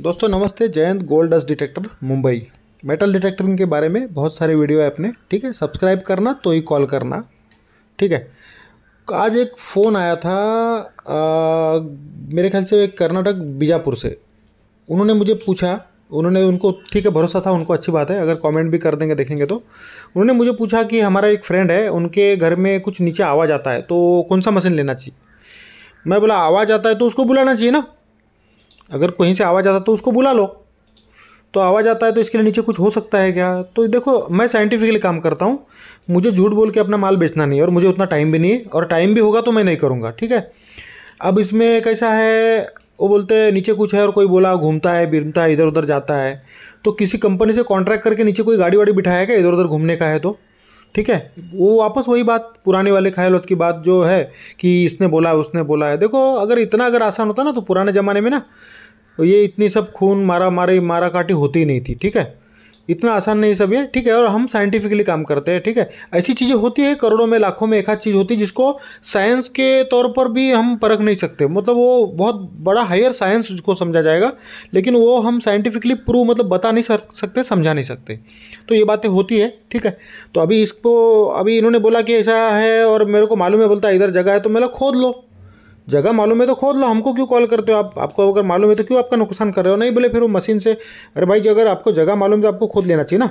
दोस्तों नमस्ते Jayant gold dust detector Mumbai metal detector के बारे में बहुत सारे वीडियो है अपने ठीक है सब्सक्राइब करना तो ही कॉल करना ठीक है आज एक फ़ोन आया था आ, मेरे ख्याल से एक कर्नाटक बीजापुर से उन्होंने मुझे पूछा उन्होंने उनको ठीक है भरोसा था उनको अच्छी बात है अगर कमेंट भी कर देंगे देखेंगे तो उन्होंने मुझे पूछा कि हमारा एक फ्रेंड है उनके घर में कुछ नीचे आवाज़ आता है तो कौन सा मशीन लेना चाहिए मैं बोला आवाज़ आता है तो उसको बुलाना चाहिए ना अगर कहीं से आवाज़ आता तो उसको बुला लो तो आवाज़ आता है तो इसके लिए नीचे कुछ हो सकता है क्या तो देखो मैं साइंटिफिकली काम करता हूँ मुझे झूठ बोल के अपना माल बेचना नहीं है और मुझे उतना टाइम भी नहीं है और टाइम भी होगा तो मैं नहीं करूँगा ठीक है अब इसमें कैसा है वो बोलते हैं नीचे कुछ है और कोई बोला घूमता है बिरमता है इधर उधर जाता है तो किसी कंपनी से कॉन्ट्रैक्ट करके नीचे कोई गाड़ी वाड़ी बिठाया क्या इधर उधर घूमने का है तो ठीक है वो वापस वही बात पुराने वाले ख्यालों की बात जो है कि इसने बोला है उसने बोला है देखो अगर इतना अगर आसान होता ना तो पुराने ज़माने में ना ये इतनी सब खून मारा मारी मारा काटी होती नहीं थी ठीक है इतना आसान नहीं सब ये ठीक है और हम साइंटिफिकली काम करते हैं ठीक है ऐसी चीज़ें होती है करोड़ों में लाखों में एक आध चीज़ होती है जिसको साइंस के तौर पर भी हम परख नहीं सकते मतलब वो बहुत बड़ा हायर साइंस उसको समझा जाएगा लेकिन वो हम साइंटिफिकली प्रूव मतलब बता नहीं सकते समझा नहीं सकते तो ये बातें होती है ठीक है तो अभी इसको अभी इन्होंने बोला कि ऐसा है और मेरे को मालूम है बोलता है इधर जगह है तो मेरा खोद लो जगह मालूम है तो खोद लो हमको क्यों कॉल करते हो आप आपको अगर मालूम है तो क्यों आपका नुकसान कर रहे हो नहीं बोले फिर वो मशीन से अरे भाई जी अगर आपको जगह मालूम तो आपको खोद लेना चाहिए ना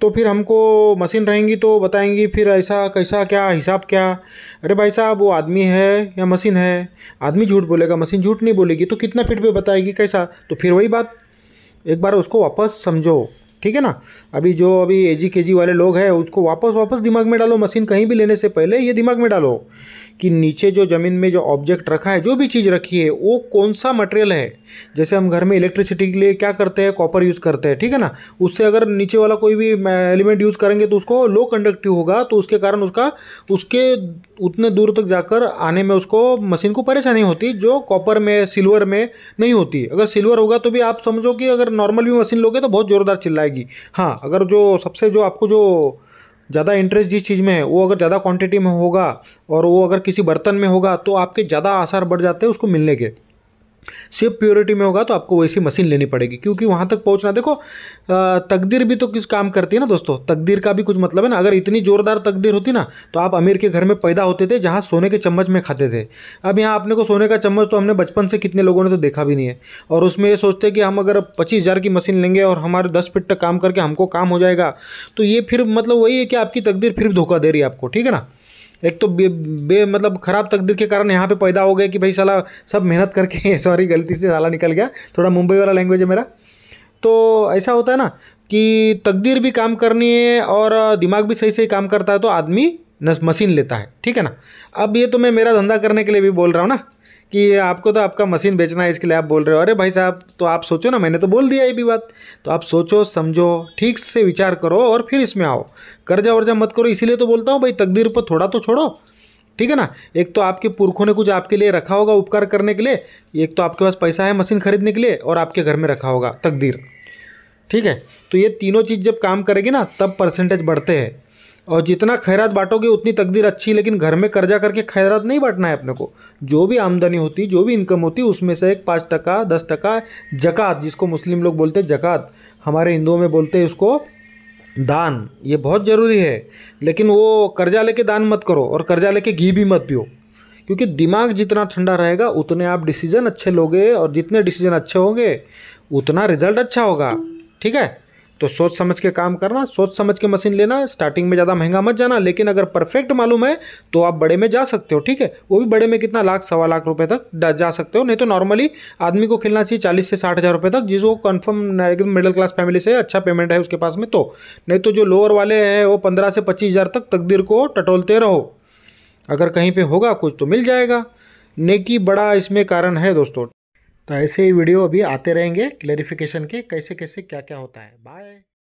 तो फिर हमको मशीन रहेंगी तो बताएंगी फिर ऐसा कैसा क्या हिसाब क्या अरे भाई साहब वो आदमी है या मशीन है आदमी झूठ बोलेगा मशीन झूठ नहीं बोलेगी तो कितना फिट पर बताएगी कैसा तो फिर वही बात एक बार उसको वापस समझो ठीक है ना अभी जो अभी ए जी के जी वाले लोग हैं उसको वापस वापस दिमाग में डालो मशीन कहीं भी लेने से पहले ये दिमाग में डालो कि नीचे जो ज़मीन में जो ऑब्जेक्ट रखा है जो भी चीज़ रखी है वो कौन सा मटेरियल है जैसे हम घर में इलेक्ट्रिसिटी के लिए क्या करते हैं कॉपर यूज़ करते हैं ठीक है ना उससे अगर नीचे वाला कोई भी एलिमेंट यूज़ करेंगे तो उसको लो कंडक्टिव होगा तो उसके कारण उसका उसके उतने दूर तक जाकर आने में उसको मशीन को परेशानी होती जो कॉपर में सिल्वर में नहीं होती अगर सिल्वर होगा तो भी आप समझो कि अगर नॉर्मल भी मशीन लोगे तो बहुत ज़ोरदार चिल्लाएगी जाएगी हाँ अगर जो सबसे जो आपको जो ज़्यादा इंटरेस्ट जिस चीज़ में है वो अगर ज़्यादा क्वांटिटी में होगा और वो अगर किसी बर्तन में होगा तो आपके ज़्यादा आसार बढ़ जाते हैं उसको मिलने के सिर्फ प्योरिटी में होगा तो आपको वैसी मशीन लेनी पड़ेगी क्योंकि वहाँ तक पहुँचना देखो तकदीर भी तो किस काम करती है ना दोस्तों तकदीर का भी कुछ मतलब है ना अगर इतनी ज़ोरदार तकदीर होती ना तो आप अमीर के घर में पैदा होते थे जहाँ सोने के चम्मच में खाते थे अब यहाँ आपने को सोने का चम्मच तो हमने बचपन से कितने लोगों ने तो देखा भी नहीं है और उसमें ये सोचते कि हम अगर पच्चीस हज़ार की मशीन लेंगे और हमारे दस फिट तक काम करके हमको काम हो जाएगा तो ये फिर मतलब वही है कि आपकी तकदीर फिर धोखा दे रही है आपको ठीक है ना एक तो बे, बे मतलब ख़राब तकदीर के कारण यहाँ पे पैदा हो गए कि भाई साला सब मेहनत करके सॉरी गलती से साला निकल गया थोड़ा मुंबई वाला लैंग्वेज है मेरा तो ऐसा होता है ना कि तकदीर भी काम करनी है और दिमाग भी सही सही काम करता है तो आदमी मशीन लेता है ठीक है ना अब ये तो मैं मेरा धंधा करने के लिए भी बोल रहा हूँ ना कि आपको तो आपका मशीन बेचना है इसके लिए आप बोल रहे हो अरे भाई साहब तो आप सोचो ना मैंने तो बोल दिया ये भी बात तो आप सोचो समझो ठीक से विचार करो और फिर इसमें आओ कर्जा वर्जा मत करो इसीलिए तो बोलता हूँ भाई तकदीर पर थोड़ा तो छोड़ो ठीक है ना एक तो आपके पुरखों ने कुछ आपके लिए रखा होगा उपकार करने के लिए एक तो आपके पास पैसा है मशीन खरीदने के लिए और आपके घर में रखा होगा तकदीर ठीक है तो ये तीनों चीज़ जब काम करेगी ना तब परसेंटेज बढ़ते हैं और जितना खैरात बांटोगे उतनी तकदीर अच्छी लेकिन घर में कर्जा करके खैरात नहीं बांटना है अपने को जो भी आमदनी होती जो भी इनकम होती उसमें से एक पाँच टका दस टका जक़ात जिसको मुस्लिम लोग बोलते हैं जक़ात हमारे हिंदुओं में बोलते हैं उसको दान ये बहुत ज़रूरी है लेकिन वो कर्जा लेके दान मत करो और कर्जा लेके घी भी मत पियो क्योंकि दिमाग जितना ठंडा रहेगा उतने आप डिसीज़न अच्छे लोगे और जितने डिसीज़न अच्छे होंगे उतना रिजल्ट अच्छा होगा ठीक है तो सोच समझ के काम करना सोच समझ के मशीन लेना स्टार्टिंग में ज़्यादा महंगा मत जाना लेकिन अगर परफेक्ट मालूम है तो आप बड़े में जा सकते हो ठीक है वो भी बड़े में कितना लाख सवा लाख रुपये तक जा सकते हो नहीं तो नॉर्मली आदमी को खेलना चाहिए चालीस से साठ हज़ार रुपये तक जिसको कन्फर्म एकदम मिडिल क्लास फैमिली से अच्छा पेमेंट है उसके पास में तो नहीं तो जो लोअर वाले हैं वो पंद्रह से पच्चीस हज़ार तक तकदीर को टटोलते रहो अगर कहीं पर होगा कुछ तो मिल जाएगा नेकी बड़ा इसमें कारण है दोस्तों तो ऐसे ही वीडियो अभी आते रहेंगे क्लेरिफिकेशन के कैसे कैसे क्या क्या होता है बाय